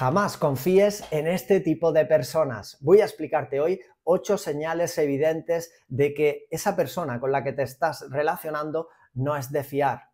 Jamás confíes en este tipo de personas. Voy a explicarte hoy ocho señales evidentes de que esa persona con la que te estás relacionando no es de fiar,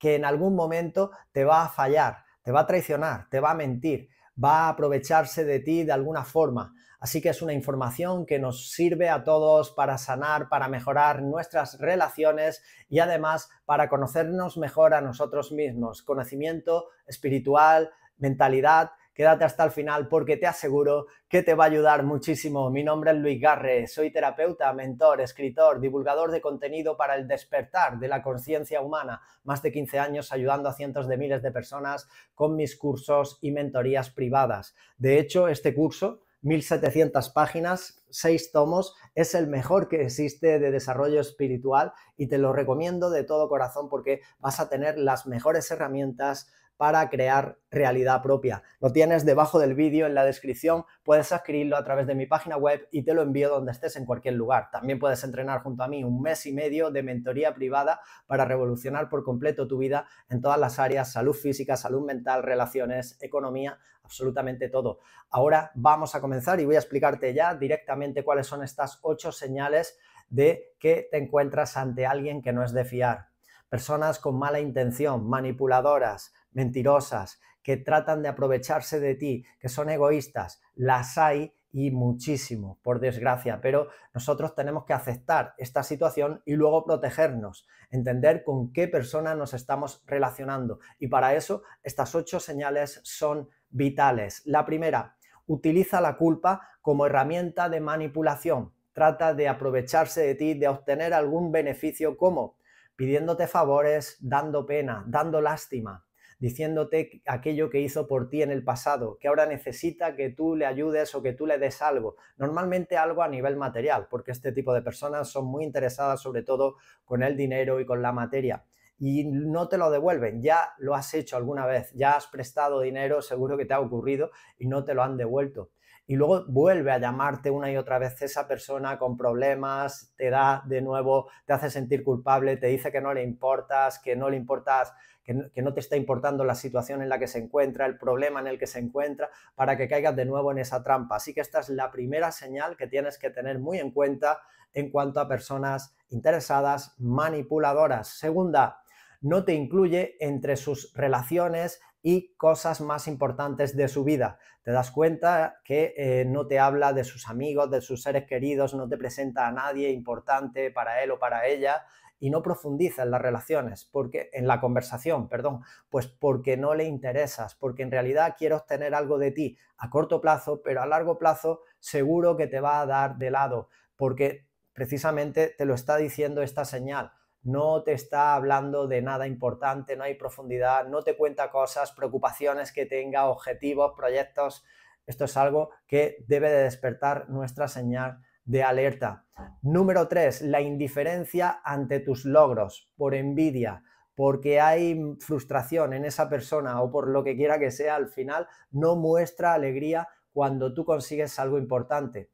que en algún momento te va a fallar, te va a traicionar, te va a mentir, va a aprovecharse de ti de alguna forma. Así que es una información que nos sirve a todos para sanar, para mejorar nuestras relaciones y además para conocernos mejor a nosotros mismos. Conocimiento espiritual, mentalidad Quédate hasta el final porque te aseguro que te va a ayudar muchísimo. Mi nombre es Luis Garre, soy terapeuta, mentor, escritor, divulgador de contenido para el despertar de la conciencia humana. Más de 15 años ayudando a cientos de miles de personas con mis cursos y mentorías privadas. De hecho, este curso 1700 páginas, 6 tomos, es el mejor que existe de desarrollo espiritual y te lo recomiendo de todo corazón porque vas a tener las mejores herramientas, para crear realidad propia. Lo tienes debajo del vídeo en la descripción, puedes adquirirlo a través de mi página web y te lo envío donde estés en cualquier lugar. También puedes entrenar junto a mí un mes y medio de mentoría privada para revolucionar por completo tu vida en todas las áreas, salud física, salud mental, relaciones, economía, absolutamente todo. Ahora vamos a comenzar y voy a explicarte ya directamente cuáles son estas ocho señales de que te encuentras ante alguien que no es de fiar. Personas con mala intención, manipuladoras, mentirosas, que tratan de aprovecharse de ti, que son egoístas, las hay y muchísimo, por desgracia, pero nosotros tenemos que aceptar esta situación y luego protegernos, entender con qué persona nos estamos relacionando. Y para eso estas ocho señales son vitales. La primera, utiliza la culpa como herramienta de manipulación. Trata de aprovecharse de ti, de obtener algún beneficio como pidiéndote favores, dando pena, dando lástima, diciéndote aquello que hizo por ti en el pasado, que ahora necesita que tú le ayudes o que tú le des algo, normalmente algo a nivel material, porque este tipo de personas son muy interesadas sobre todo con el dinero y con la materia y no te lo devuelven. Ya lo has hecho alguna vez, ya has prestado dinero, seguro que te ha ocurrido y no te lo han devuelto y luego vuelve a llamarte una y otra vez esa persona con problemas, te da de nuevo, te hace sentir culpable, te dice que no le importas, que no le importas, que no, te está importando la situación en la que se encuentra, el problema en el que se encuentra, para que caigas de nuevo en esa trampa. Así que esta es la primera señal que tienes que tener muy en cuenta en cuanto a personas interesadas, manipuladoras. Segunda, no te incluye entre sus relaciones, y cosas más importantes de su vida. Te das cuenta que eh, no te habla de sus amigos, de sus seres queridos, no te presenta a nadie importante para él o para ella y no profundiza en las relaciones, porque en la conversación, perdón, pues porque no le interesas, porque en realidad quiere obtener algo de ti a corto plazo, pero a largo plazo seguro que te va a dar de lado, porque precisamente te lo está diciendo esta señal no te está hablando de nada importante, no hay profundidad, no te cuenta cosas, preocupaciones que tenga, objetivos, proyectos. Esto es algo que debe de despertar nuestra señal de alerta. Número tres, la indiferencia ante tus logros por envidia, porque hay frustración en esa persona o por lo que quiera que sea, al final no muestra alegría cuando tú consigues algo importante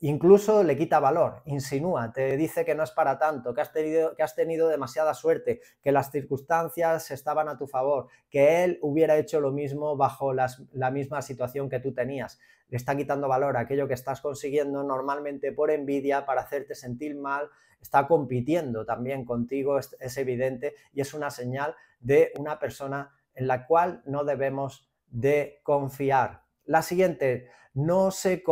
incluso le quita valor, insinúa, te dice que no es para tanto, que has, tenido, demasiada suerte, que las circunstancias estaban a tu favor, que él hubiera hecho lo mismo bajo la misma situación que tú tenías. Le está quitando valor aquello que estás consiguiendo normalmente por envidia, para hacerte sentir mal, está compitiendo también contigo, es, evidente, y es una señal de una persona en la cual no debemos de confiar. La siguiente, no se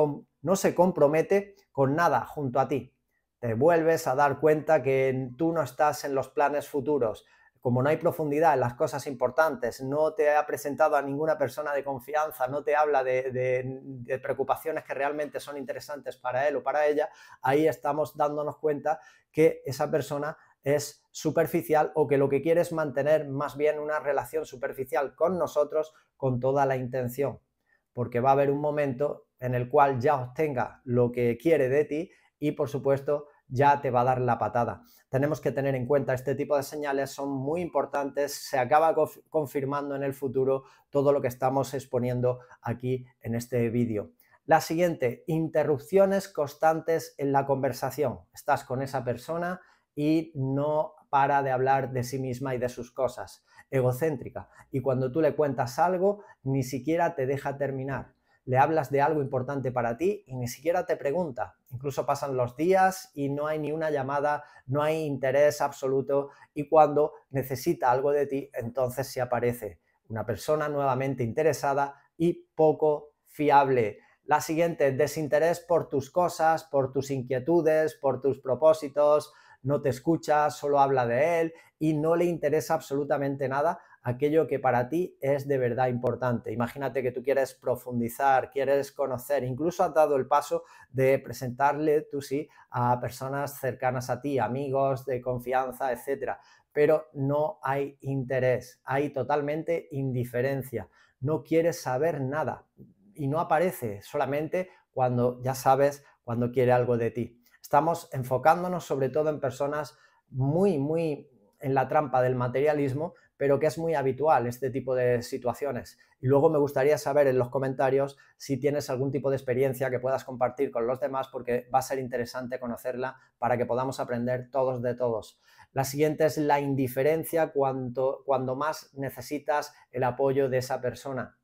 no se compromete con nada junto a ti. Te vuelves a dar cuenta que tú no estás en los planes futuros, como no hay profundidad en las cosas importantes, no te ha presentado a ninguna persona de confianza, no te habla de, preocupaciones que realmente son interesantes para él o para ella, ahí estamos dándonos cuenta que esa persona es superficial o que lo que quiere es mantener más bien una relación superficial con nosotros con toda la intención, porque va a haber un momento en el cual ya obtenga lo que quiere de ti y por supuesto ya te va a dar la patada. Tenemos que tener en cuenta este tipo de señales, son muy importantes, se acaba confirmando en el futuro todo lo que estamos exponiendo aquí en este vídeo. La siguiente, interrupciones constantes en la conversación. Estás con esa persona y no para de hablar de sí misma y de sus cosas. Egocéntrica. Y cuando tú le cuentas algo, ni siquiera te deja terminar le hablas de algo importante para ti y ni siquiera te pregunta. Incluso pasan los días y no hay ni una llamada, no hay interés absoluto y cuando necesita algo de ti, entonces se aparece una persona nuevamente interesada y poco fiable. La siguiente, desinterés por tus cosas, por tus inquietudes, por tus propósitos, no te escucha, solo habla de él y no le interesa absolutamente nada aquello que para ti es de verdad importante. Imagínate que tú quieres profundizar, quieres conocer, incluso has dado el paso de presentarle tú sí a personas cercanas a ti, amigos de confianza, etcétera, pero no hay interés, hay totalmente indiferencia, no quieres saber nada y no aparece solamente cuando ya sabes cuando quiere algo de ti. Estamos enfocándonos sobre todo en personas muy, muy en la trampa del materialismo, pero que es muy habitual este tipo de situaciones. Y luego me gustaría saber en los comentarios si tienes algún tipo de experiencia que puedas compartir con los demás, porque va a ser interesante conocerla para que podamos aprender todos de todos. La siguiente es la indiferencia cuanto, cuando más necesitas el apoyo de esa persona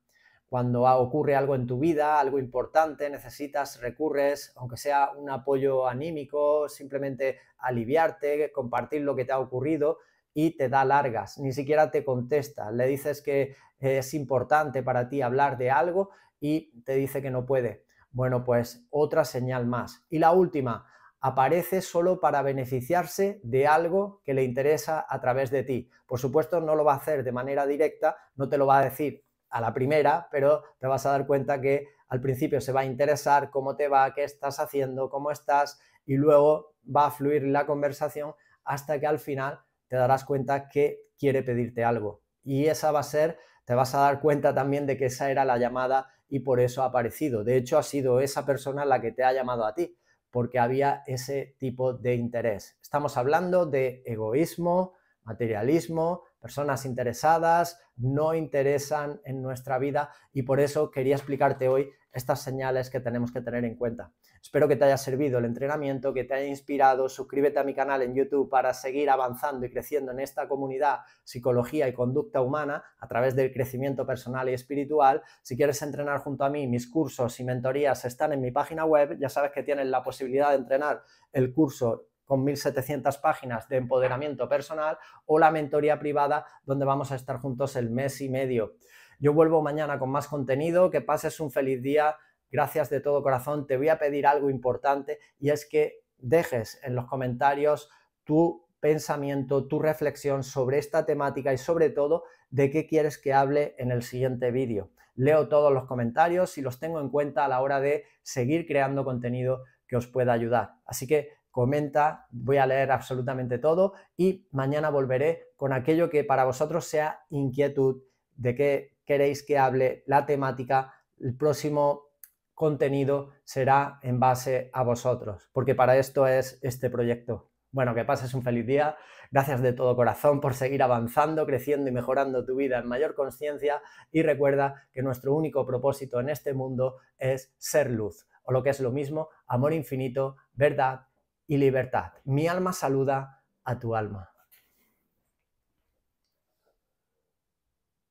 cuando ocurre algo en tu vida, algo importante, necesitas, recurres, aunque sea un apoyo anímico, simplemente aliviarte, compartir lo que te ha ocurrido y te da largas, ni siquiera te contesta, le dices que es importante para ti hablar de algo y te dice que no puede. Bueno, pues otra señal más. Y la última, aparece solo para beneficiarse de algo que le interesa a través de ti. Por supuesto, no lo va a hacer de manera directa, no te lo va a decir a la primera, pero te vas a dar cuenta que al principio se va a interesar cómo te va, qué estás haciendo, cómo estás, y luego va a fluir la conversación hasta que al final te darás cuenta que quiere pedirte algo. Y esa va a ser, te vas a dar cuenta también de que esa era la llamada y por eso ha aparecido. De hecho, ha sido esa persona la que te ha llamado a ti, porque había ese tipo de interés. Estamos hablando de egoísmo, materialismo, personas interesadas, no interesan en nuestra vida y por eso quería explicarte hoy estas señales que tenemos que tener en cuenta. Espero que te haya servido el entrenamiento, que te haya inspirado. Suscríbete a mi canal en YouTube para seguir avanzando y creciendo en esta comunidad psicología y conducta humana a través del crecimiento personal y espiritual. Si quieres entrenar junto a mí, mis cursos y mentorías están en mi página web. Ya sabes que tienes la posibilidad de entrenar el curso con 1.700 páginas de empoderamiento personal o la mentoría privada donde vamos a estar juntos el mes y medio. Yo vuelvo mañana con más contenido, que pases un feliz día, gracias de todo corazón, te voy a pedir algo importante y es que dejes en los comentarios tu pensamiento, tu reflexión sobre esta temática y sobre todo de qué quieres que hable en el siguiente vídeo. Leo todos los comentarios y los tengo en cuenta a la hora de seguir creando contenido que os pueda ayudar. Así que comenta, voy a leer absolutamente todo y mañana volveré con aquello que para vosotros sea inquietud, de qué queréis que hable, la temática, el próximo contenido será en base a vosotros, porque para esto es este proyecto. Bueno, que pases un feliz día. Gracias de todo corazón por seguir avanzando, creciendo y mejorando tu vida en mayor conciencia. Y recuerda que nuestro único propósito en este mundo es ser luz, o lo que es lo mismo, amor infinito, verdad y libertad. Mi alma saluda a tu alma.